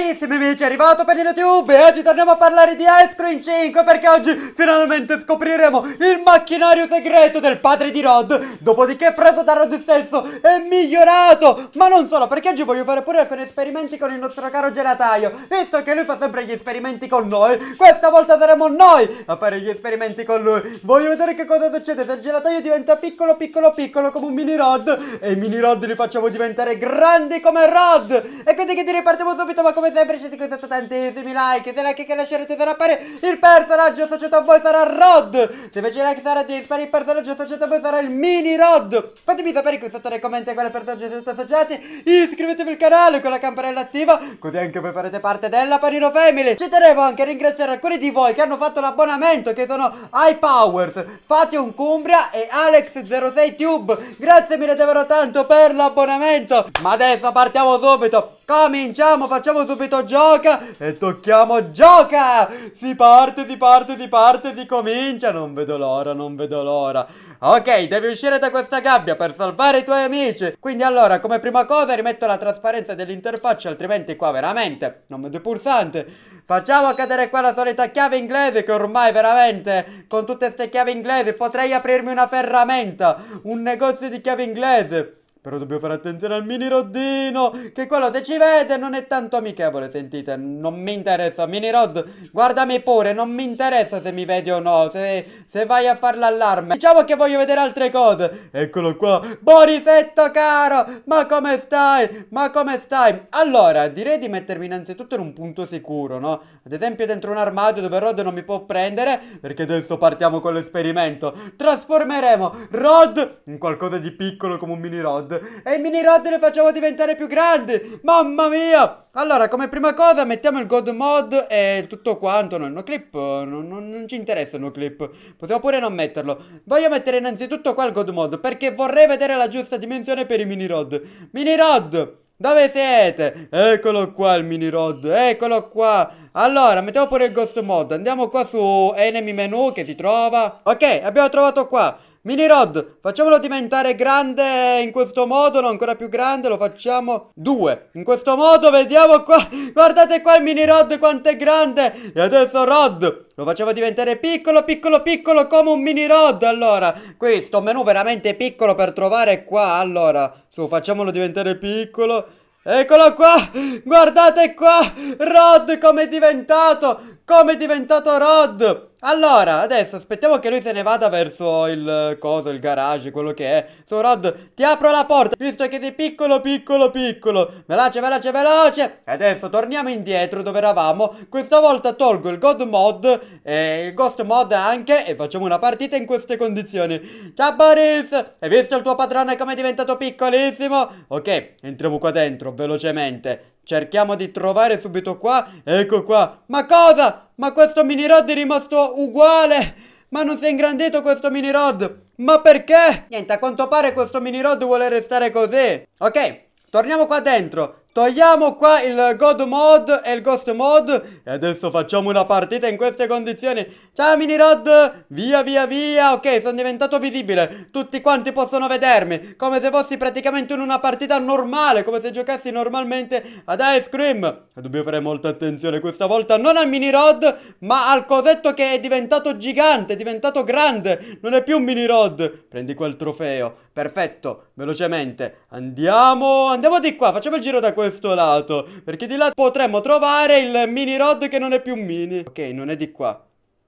Carissimi amici, è arrivato per il YouTube e oggi torniamo a parlare di Ice Cream 5 perché oggi finalmente scopriremo il macchinario segreto del padre di Rod dopodiché preso da Rod stesso e migliorato ma non solo perché oggi voglio fare pure alcuni esperimenti con il nostro caro gelataio visto che lui fa sempre gli esperimenti con noi questa volta saremo noi a fare gli esperimenti con lui voglio vedere che cosa succede se il gelataio diventa piccolo piccolo piccolo come un mini Rod e i mini Rod li facciamo diventare grandi come Rod e quindi che dire partiamo subito ma come come sempre siete contato tantissimi like Se like che lascerete sarà pari Il personaggio associato a voi sarà Rod Se invece like sarà dispari Il personaggio associato a voi sarà il mini Rod Fatemi sapere qui sotto nei commenti a quale personaggio siete associati Iscrivetevi al canale con la campanella attiva Così anche voi farete parte della Panino Family Ci tenevo anche a ringraziare alcuni di voi che hanno fatto l'abbonamento Che sono iPowers, Fation Cumbria e Alex06Tube Grazie mille davvero tanto per l'abbonamento Ma adesso partiamo subito Cominciamo, facciamo subito gioca e tocchiamo gioca! Si parte, si parte, si parte, si comincia! Non vedo l'ora, non vedo l'ora. Ok, devi uscire da questa gabbia per salvare i tuoi amici. Quindi allora, come prima cosa rimetto la trasparenza dell'interfaccia, altrimenti qua veramente non vedo il pulsante. Facciamo cadere qua la solita chiave inglese che ormai veramente con tutte queste chiavi inglesi potrei aprirmi una ferramenta, un negozio di chiavi inglese. Però dobbiamo fare attenzione al mini roddino, che quello se ci vede non è tanto amichevole, sentite, non mi interessa, mini rod, guardami pure, non mi interessa se mi vedi o no, se, se vai a fare l'allarme, diciamo che voglio vedere altre cose, eccolo qua, Borisetto caro, ma come stai, ma come stai, allora, direi di mettermi innanzitutto in un punto sicuro, no, ad esempio dentro un armadio dove Rod non mi può prendere, perché adesso partiamo con l'esperimento, trasformeremo Rod in qualcosa di piccolo come un mini rod, e i mini rod le facciamo diventare più grandi. Mamma mia. Allora, come prima cosa mettiamo il god mod e tutto quanto. No, no clip, non, non, non ci interessa no clip. Possiamo pure non metterlo. Voglio mettere innanzitutto qua il god mod perché vorrei vedere la giusta dimensione per i mini rod. Mini rod, dove siete? Eccolo qua il mini rod, eccolo qua Allora, mettiamo pure il ghost mod Andiamo qua su enemy menu che si trova Ok, abbiamo trovato qua Mini Rod, facciamolo diventare grande in questo modo, no ancora più grande, lo facciamo due. In questo modo vediamo qua, guardate qua il Mini Rod quanto è grande. E adesso Rod, lo facciamo diventare piccolo, piccolo, piccolo come un Mini Rod. Allora, questo menu veramente piccolo per trovare qua. Allora, su, facciamolo diventare piccolo. Eccolo qua, guardate qua, Rod come è diventato, come è diventato Rod. Allora, adesso aspettiamo che lui se ne vada verso il coso, il garage, quello che è. Rod, ti apro la porta, visto che sei piccolo, piccolo, piccolo. Veloce, veloce, veloce. Adesso torniamo indietro dove eravamo. Questa volta tolgo il God Mod e il Ghost Mod anche e facciamo una partita in queste condizioni. Ciao Boris, hai visto il tuo padrone come è diventato piccolissimo? Ok, entriamo qua dentro, velocemente. Cerchiamo di trovare subito qua. Ecco qua. Ma cosa? Ma questo mini rod è rimasto uguale. Ma non si è ingrandito questo mini rod. Ma perché? Niente, a quanto pare questo mini rod vuole restare così. Ok, torniamo qua dentro. Togliamo qua il God Mod e il Ghost Mod E adesso facciamo una partita in queste condizioni Ciao Minirod Via via via Ok sono diventato visibile Tutti quanti possono vedermi Come se fossi praticamente in una partita normale Come se giocassi normalmente ad Ice Cream E dobbiamo fare molta attenzione questa volta Non al Minirod Ma al cosetto che è diventato gigante È diventato grande Non è più un Minirod Prendi quel trofeo Perfetto Velocemente Andiamo Andiamo di qua Facciamo il giro da questo questo lato Perché di là potremmo trovare il mini rod che non è più mini Ok, non è di qua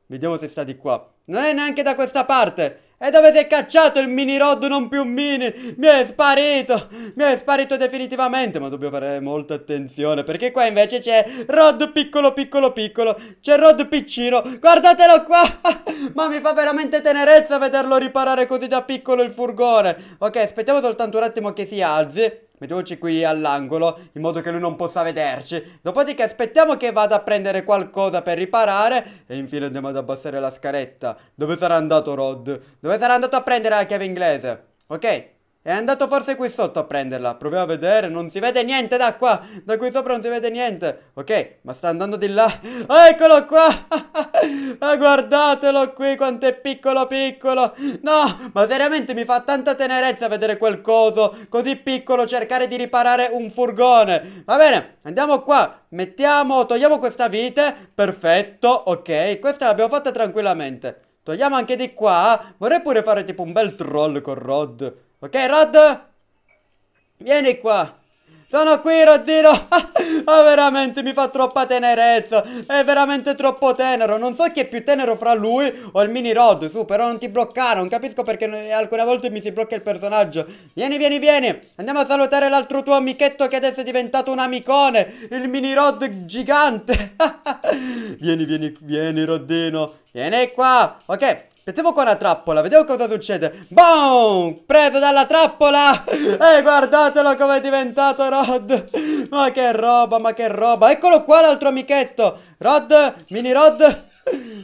Vediamo se sta di qua Non è neanche da questa parte e dove si è cacciato il mini rod non più mini? Mi è sparito! Mi è sparito definitivamente! Ma dobbiamo fare molta attenzione perché qua invece c'è rod piccolo piccolo piccolo. C'è rod piccino. Guardatelo qua! Ma mi fa veramente tenerezza vederlo riparare così da piccolo il furgone. Ok, aspettiamo soltanto un attimo che si alzi. Mettiamoci qui all'angolo in modo che lui non possa vederci. Dopodiché aspettiamo che vada a prendere qualcosa per riparare. E infine andiamo ad abbassare la scaletta. Dove sarà andato Rod? Dove sarà andato a prendere la chiave inglese? Ok. È andato forse qui sotto a prenderla. Proviamo a vedere. Non si vede niente da qua. Da qui sopra non si vede niente. Ok, ma sta andando di là. eccolo qua. Ma guardatelo qui quanto è piccolo piccolo No, ma veramente mi fa tanta tenerezza vedere quel coso Così piccolo cercare di riparare un furgone Va bene, andiamo qua Mettiamo, togliamo questa vite Perfetto, ok Questa l'abbiamo fatta tranquillamente Togliamo anche di qua Vorrei pure fare tipo un bel troll con Rod Ok Rod? Vieni qua sono qui, Roddino! ah, veramente, mi fa troppa tenerezza! È veramente troppo tenero! Non so chi è più tenero fra lui o il mini Rod, su, però non ti bloccare, non capisco perché alcune volte mi si blocca il personaggio. Vieni, vieni, vieni! Andiamo a salutare l'altro tuo amichetto che adesso è diventato un amicone! Il mini Rod gigante! vieni, vieni, vieni, Roddino! Vieni qua! Ok, Mettiamo qua una trappola, vediamo cosa succede Boom! Preso dalla trappola! E eh, guardatelo com'è diventato Rod Ma che roba, ma che roba Eccolo qua l'altro amichetto Rod, mini Rod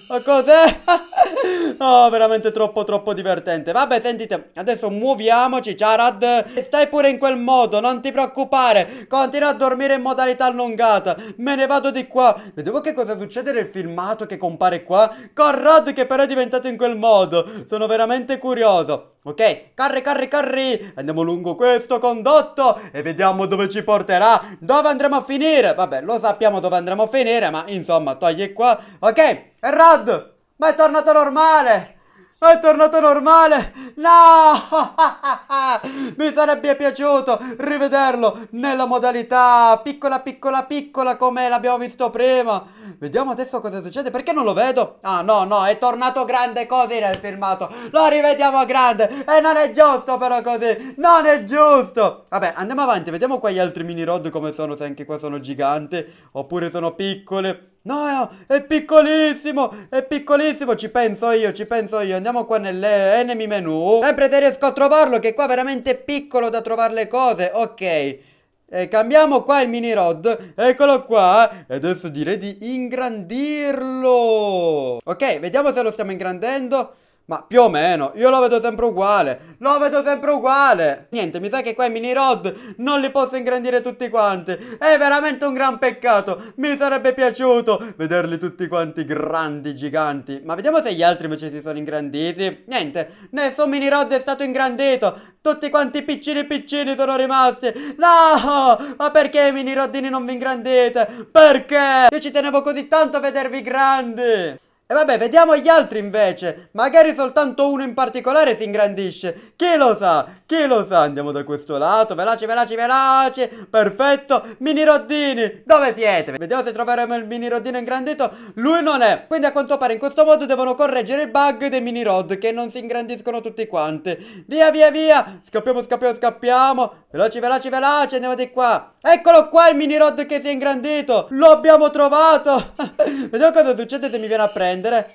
ma cos'è? Oh, veramente troppo troppo divertente Vabbè, sentite, adesso muoviamoci, Charad Stai pure in quel modo, non ti preoccupare Continua a dormire in modalità allungata Me ne vado di qua Vedevo che cosa succede nel filmato che compare qua Conrad che però è diventato in quel modo Sono veramente curioso Ok, corri, corri, corri Andiamo lungo questo condotto E vediamo dove ci porterà Dove andremo a finire Vabbè, lo sappiamo dove andremo a finire Ma insomma, togli qua Ok e Rod, Ma è tornato normale! È tornato normale! No! Mi sarebbe piaciuto rivederlo nella modalità piccola piccola piccola come l'abbiamo visto prima. Vediamo adesso cosa succede. Perché non lo vedo? Ah no no, è tornato grande così nel filmato. Lo rivediamo grande. E non è giusto però così. Non è giusto. Vabbè, andiamo avanti. Vediamo qua gli altri mini rod come sono. Se anche qua sono giganti oppure sono piccole. No, è piccolissimo, è piccolissimo, ci penso io, ci penso io. Andiamo qua nell'enemy menu. Sempre eh, se riesco a trovarlo, che qua veramente è piccolo da trovare le cose. Ok. E eh, cambiamo qua il mini rod, eccolo qua, e adesso direi di ingrandirlo. Ok, vediamo se lo stiamo ingrandendo. Ma più o meno, io lo vedo sempre uguale, lo vedo sempre uguale Niente, mi sa che qua i mini rod non li posso ingrandire tutti quanti È veramente un gran peccato, mi sarebbe piaciuto vederli tutti quanti grandi, giganti Ma vediamo se gli altri invece si sono ingranditi Niente, nessun mini rod è stato ingrandito Tutti quanti piccini piccini sono rimasti No, ma perché i mini rodini non vi ingrandite? Perché? Io ci tenevo così tanto a vedervi grandi e vabbè, vediamo gli altri invece. Magari soltanto uno in particolare si ingrandisce. Chi lo sa? Chi lo sa? Andiamo da questo lato. Veloci, veloci, veloci. Perfetto. Mini Roddini. Dove siete? Vediamo se troveremo il mini Roddino ingrandito. Lui non è. Quindi a quanto pare in questo modo devono correggere il bug dei mini Rod che non si ingrandiscono tutti quanti. Via, via, via. Scappiamo, scappiamo, scappiamo. Veloci, veloci, veloci. Andiamo di qua. Eccolo qua il mini Rod che si è ingrandito. Lo abbiamo trovato. Vediamo cosa succede se mi viene a prendere prendere?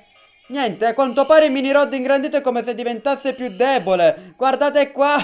Niente, a quanto pare il rod ingrandito è come se diventasse più debole Guardate qua,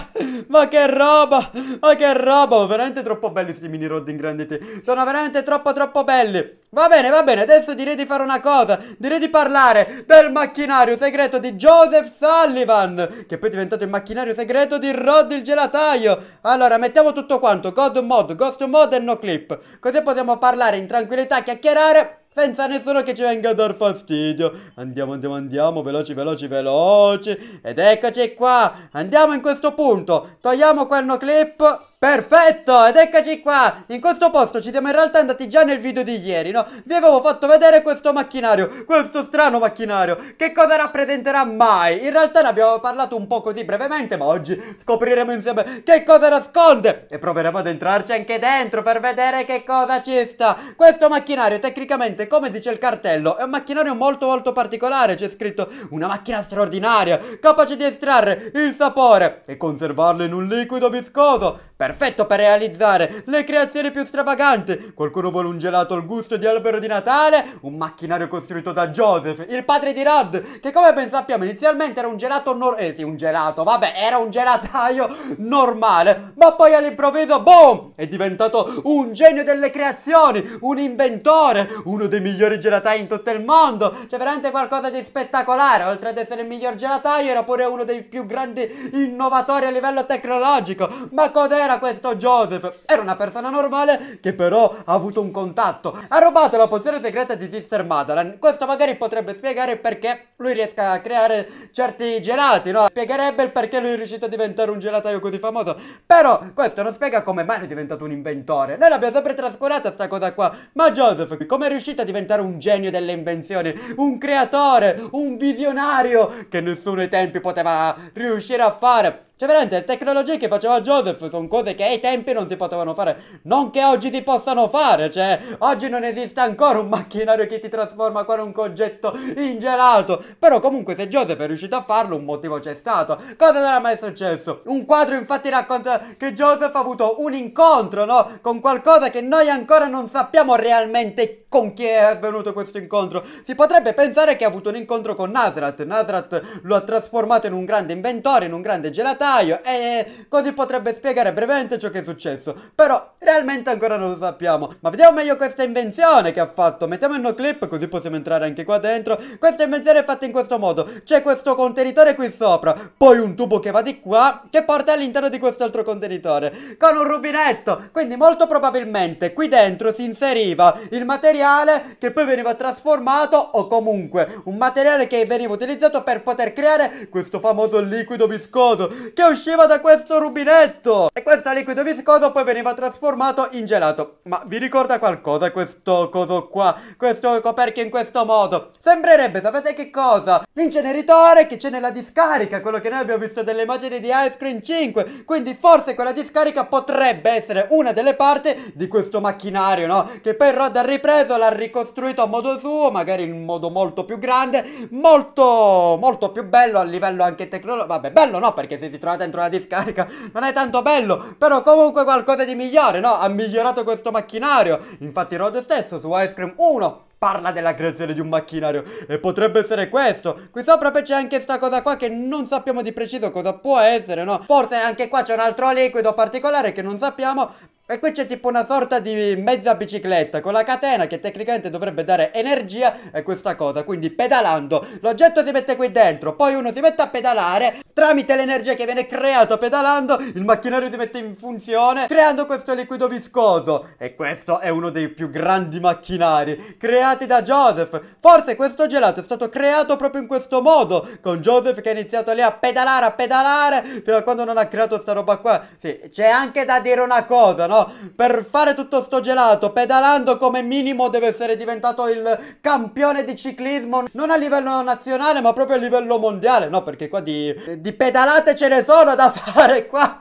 ma che roba, ma che roba oh, Veramente troppo belli questi rod ingranditi Sono veramente troppo troppo belli Va bene, va bene, adesso direi di fare una cosa Direi di parlare del macchinario segreto di Joseph Sullivan Che poi è diventato il macchinario segreto di Rod il gelataio Allora, mettiamo tutto quanto God Mod, Ghost Mod e No Clip Così possiamo parlare in tranquillità, chiacchierare senza nessuno che ci venga a dar fastidio. Andiamo, andiamo, andiamo, veloci, veloci, veloci. Ed eccoci qua, andiamo in questo punto, togliamo quel no clip Perfetto, ed eccoci qua, in questo posto ci siamo in realtà andati già nel video di ieri, no? Vi avevo fatto vedere questo macchinario, questo strano macchinario, che cosa rappresenterà mai? In realtà ne abbiamo parlato un po' così brevemente, ma oggi scopriremo insieme che cosa nasconde e proveremo ad entrarci anche dentro per vedere che cosa ci sta. Questo macchinario tecnicamente, come dice il cartello, è un macchinario molto molto particolare, c'è scritto una macchina straordinaria, capace di estrarre il sapore e conservarlo in un liquido viscoso. Per perfetto per realizzare le creazioni più stravaganti. Qualcuno vuole un gelato al gusto di albero di Natale? Un macchinario costruito da Joseph, il padre di Rod, che come ben sappiamo inizialmente era un gelato nor... Eh sì, un gelato, vabbè, era un gelataio normale, ma poi all'improvviso, boom, è diventato un genio delle creazioni, un inventore, uno dei migliori gelatai in tutto il mondo. C'è veramente qualcosa di spettacolare, oltre ad essere il miglior gelataio era pure uno dei più grandi innovatori a livello tecnologico. Ma cos'era questo Joseph era una persona normale che però ha avuto un contatto. Ha rubato la pozione segreta di Sister Madeline. Questo magari potrebbe spiegare perché lui riesca a creare certi gelati, no? Spiegherebbe il perché lui è riuscito a diventare un gelataio così famoso. Però questo non spiega come mai è diventato un inventore. Noi l'abbiamo sempre trascurata sta cosa qua. Ma Joseph, come è riuscito a diventare un genio delle invenzioni? Un creatore, un visionario che nessuno ai tempi poteva riuscire a fare. Cioè veramente le tecnologie che faceva Joseph sono cose che ai tempi non si potevano fare, non che oggi si possano fare, cioè oggi non esiste ancora un macchinario che ti trasforma qualunque oggetto in gelato, però comunque se Joseph è riuscito a farlo un motivo c'è stato, cosa sarà mai successo? Un quadro infatti racconta che Joseph ha avuto un incontro, no? Con qualcosa che noi ancora non sappiamo realmente con chi è avvenuto questo incontro, si potrebbe pensare che ha avuto un incontro con Nasrat, Nasrat lo ha trasformato in un grande inventore, in un grande gelataio, gennaio e così potrebbe spiegare brevemente ciò che è successo, però realmente ancora non lo sappiamo. Ma vediamo meglio questa invenzione che ha fatto, mettiamo in no clip così possiamo entrare anche qua dentro. Questa invenzione è fatta in questo modo, c'è questo contenitore qui sopra, poi un tubo che va di qua che porta all'interno di quest'altro contenitore, con un rubinetto, quindi molto probabilmente qui dentro si inseriva il materiale che poi veniva trasformato o comunque un materiale che veniva utilizzato per poter creare questo famoso liquido viscoso Che che usciva da questo rubinetto e questo liquido viscoso poi veniva trasformato in gelato. Ma vi ricorda qualcosa questo coso qua? Questo coperchio in questo modo? Sembrerebbe, sapete che cosa? L'inceneritore che c'è nella discarica, quello che noi abbiamo visto delle immagini di Ice Cream 5, quindi forse quella discarica potrebbe essere una delle parti di questo macchinario, no? Che poi Rod ha ripreso, l'ha ricostruito a modo suo, magari in un modo molto più grande, molto, molto più bello a livello anche tecnologico, vabbè bello no perché se si trova entrata dentro la discarica non è tanto bello, però comunque qualcosa di migliore, no? Ha migliorato questo macchinario. Infatti Rod stesso su Ice Cream 1 parla della creazione di un macchinario e potrebbe essere questo. Qui sopra c'è anche sta cosa qua che non sappiamo di preciso cosa può essere, no? Forse anche qua c'è un altro liquido particolare che non sappiamo, e qui c'è tipo una sorta di mezza bicicletta con la catena che tecnicamente dovrebbe dare energia a questa cosa. Quindi pedalando l'oggetto si mette qui dentro, poi uno si mette a pedalare. Tramite l'energia che viene creata pedalando il macchinario si mette in funzione creando questo liquido viscoso. E questo è uno dei più grandi macchinari creati da Joseph. Forse questo gelato è stato creato proprio in questo modo. Con Joseph che ha iniziato lì a pedalare, a pedalare fino a quando non ha creato sta roba qua. Sì, c'è anche da dire una cosa, no? per fare tutto sto gelato pedalando come minimo deve essere diventato il campione di ciclismo non a livello nazionale ma proprio a livello mondiale no perché qua di, di pedalate ce ne sono da fare qua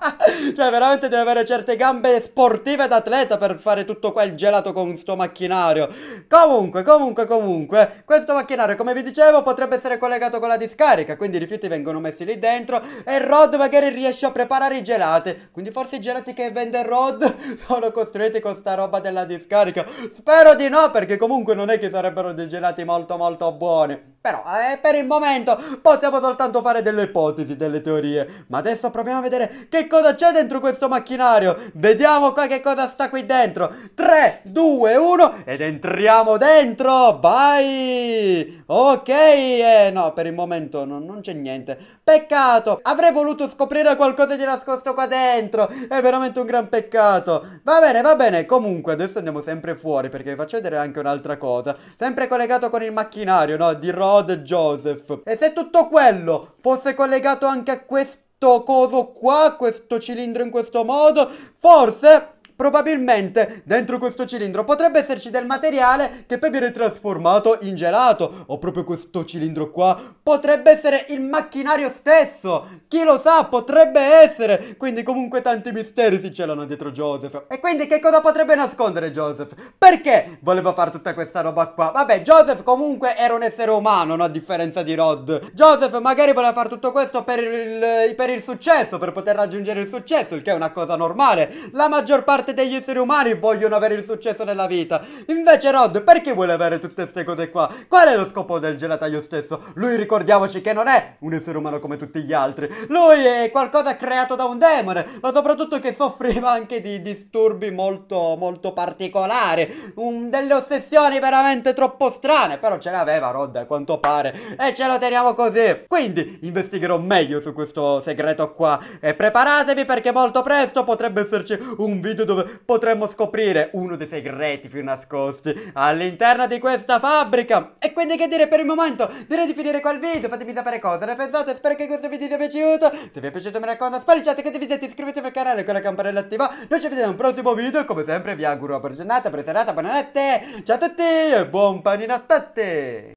cioè veramente deve avere certe gambe sportive d'atleta per fare tutto quel gelato con sto macchinario comunque comunque comunque questo macchinario come vi dicevo potrebbe essere collegato con la discarica quindi i rifiuti vengono messi lì dentro e Rod magari riesce a preparare i gelati quindi forse i gelati che vende Rod sono costruiti con sta roba della discarica. Spero di no, perché comunque non è che sarebbero dei gelati molto molto buoni. Però eh, per il momento possiamo soltanto fare delle ipotesi, delle teorie. Ma adesso proviamo a vedere che cosa c'è dentro questo macchinario. Vediamo qua che cosa sta qui dentro. 3, 2, 1 ed entriamo dentro. Vai! Ok, eh, no, per il momento no, non c'è niente. Peccato, avrei voluto scoprire qualcosa di nascosto qua dentro. È veramente un gran peccato. Va bene, va bene. Comunque, adesso andiamo sempre fuori perché vi faccio vedere anche un'altra cosa. Sempre collegato con il macchinario, no? Di Rod Joseph. E se tutto quello fosse collegato anche a questo coso qua, questo cilindro in questo modo, forse probabilmente dentro questo cilindro potrebbe esserci del materiale che poi viene trasformato in gelato. O proprio questo cilindro qua potrebbe essere il macchinario stesso. Chi lo sa, potrebbe essere. Quindi comunque tanti misteri si celano dietro Joseph. E quindi che cosa potrebbe nascondere Joseph? Perché voleva fare tutta questa roba qua? Vabbè, Joseph comunque era un essere umano, no? A differenza di Rod. Joseph magari voleva fare tutto questo per il, per il successo, per poter raggiungere il successo, il che è una cosa normale. La maggior parte parte degli esseri umani vogliono avere il successo nella vita. Invece Rod, perché vuole avere tutte queste cose qua? Qual è lo scopo del gelataio stesso? Lui ricordiamoci che non è un essere umano come tutti gli altri. Lui è qualcosa creato da un demone, ma soprattutto che soffriva anche di disturbi molto, molto particolari. Um, delle ossessioni veramente troppo strane, però ce l'aveva Rod a quanto pare. E ce lo teniamo così. Quindi investigherò meglio su questo segreto qua. E preparatevi perché molto presto potrebbe esserci un video dove dove potremmo scoprire uno dei segreti più nascosti all'interno di questa fabbrica. E quindi che dire per il momento? Direi di finire qua il video, fatemi sapere cosa ne pensate, spero che questo video vi sia piaciuto. Se vi è piaciuto mi raccomando spallicciate, condividete, iscrivetevi al canale con la campanella attiva. Noi ci vediamo in un prossimo video e come sempre vi auguro una buona giornata, buona serata, buonanotte. Ciao a tutti e buon panino a tutti!